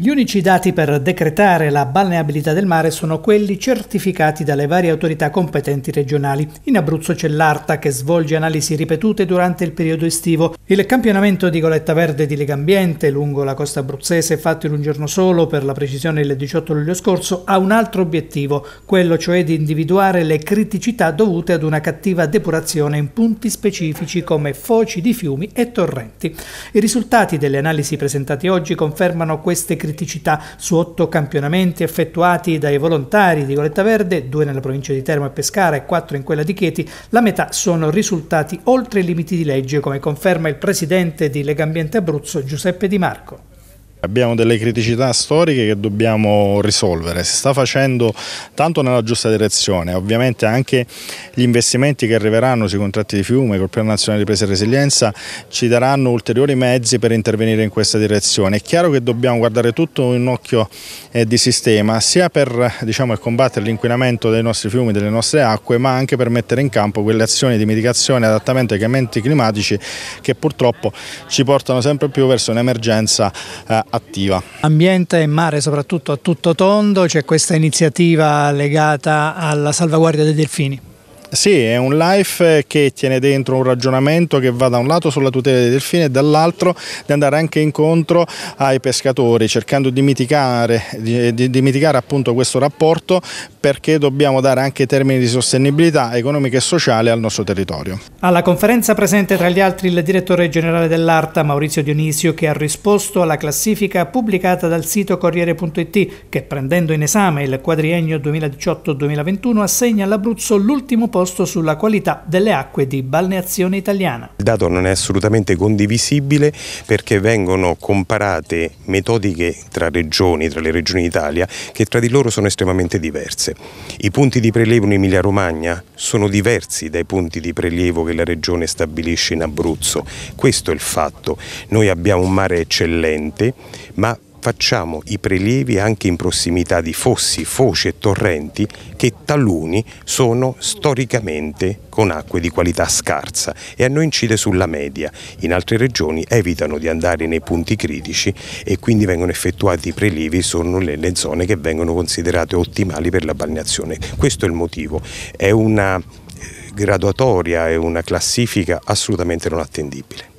Gli unici dati per decretare la balneabilità del mare sono quelli certificati dalle varie autorità competenti regionali. In Abruzzo c'è l'ARTA che svolge analisi ripetute durante il periodo estivo. Il campionamento di Goletta Verde di Lega Ambiente lungo la costa abruzzese, fatto in un giorno solo, per la precisione il 18 luglio scorso, ha un altro obiettivo, quello cioè di individuare le criticità dovute ad una cattiva depurazione in punti specifici come foci di fiumi e torrenti. I risultati delle analisi presentati oggi confermano queste criticità criticità su otto campionamenti effettuati dai volontari di Goletta Verde, due nella provincia di Termo e Pescara e quattro in quella di Chieti, la metà sono risultati oltre i limiti di legge, come conferma il presidente di Legambiente Abruzzo Giuseppe Di Marco. Abbiamo delle criticità storiche che dobbiamo risolvere, si sta facendo tanto nella giusta direzione, ovviamente anche gli investimenti che arriveranno sui contratti di fiume col Piano Nazionale di Ripresa e Resilienza ci daranno ulteriori mezzi per intervenire in questa direzione. È chiaro che dobbiamo guardare tutto in un occhio eh, di sistema, sia per diciamo, combattere l'inquinamento dei nostri fiumi, delle nostre acque, ma anche per mettere in campo quelle azioni di mitigazione e adattamento ai cambiamenti climatici che purtroppo ci portano sempre più verso un'emergenza eh, attiva. Ambiente e mare soprattutto a tutto tondo, c'è questa iniziativa legata alla salvaguardia dei delfini. Sì, è un life che tiene dentro un ragionamento che va da un lato sulla tutela dei delfini e dall'altro di andare anche incontro ai pescatori, cercando di mitigare, di, di, di mitigare questo rapporto perché dobbiamo dare anche termini di sostenibilità economica e sociale al nostro territorio. Alla conferenza presente tra gli altri il direttore generale dell'ARTA Maurizio Dionisio che ha risposto alla classifica pubblicata dal sito Corriere.it che prendendo in esame il quadriennio 2018-2021 assegna all'Abruzzo l'ultimo posto posto sulla qualità delle acque di balneazione italiana. Il dato non è assolutamente condivisibile perché vengono comparate metodiche tra regioni, tra le regioni d'Italia, che tra di loro sono estremamente diverse. I punti di prelievo in Emilia-Romagna sono diversi dai punti di prelievo che la regione stabilisce in Abruzzo. Questo è il fatto. Noi abbiamo un mare eccellente, ma facciamo i prelievi anche in prossimità di fossi, foci e torrenti che taluni sono storicamente con acque di qualità scarsa e a noi incide sulla media. In altre regioni evitano di andare nei punti critici e quindi vengono effettuati i prelievi solo nelle zone che vengono considerate ottimali per la balneazione. Questo è il motivo. È una eh, graduatoria, è una classifica assolutamente non attendibile.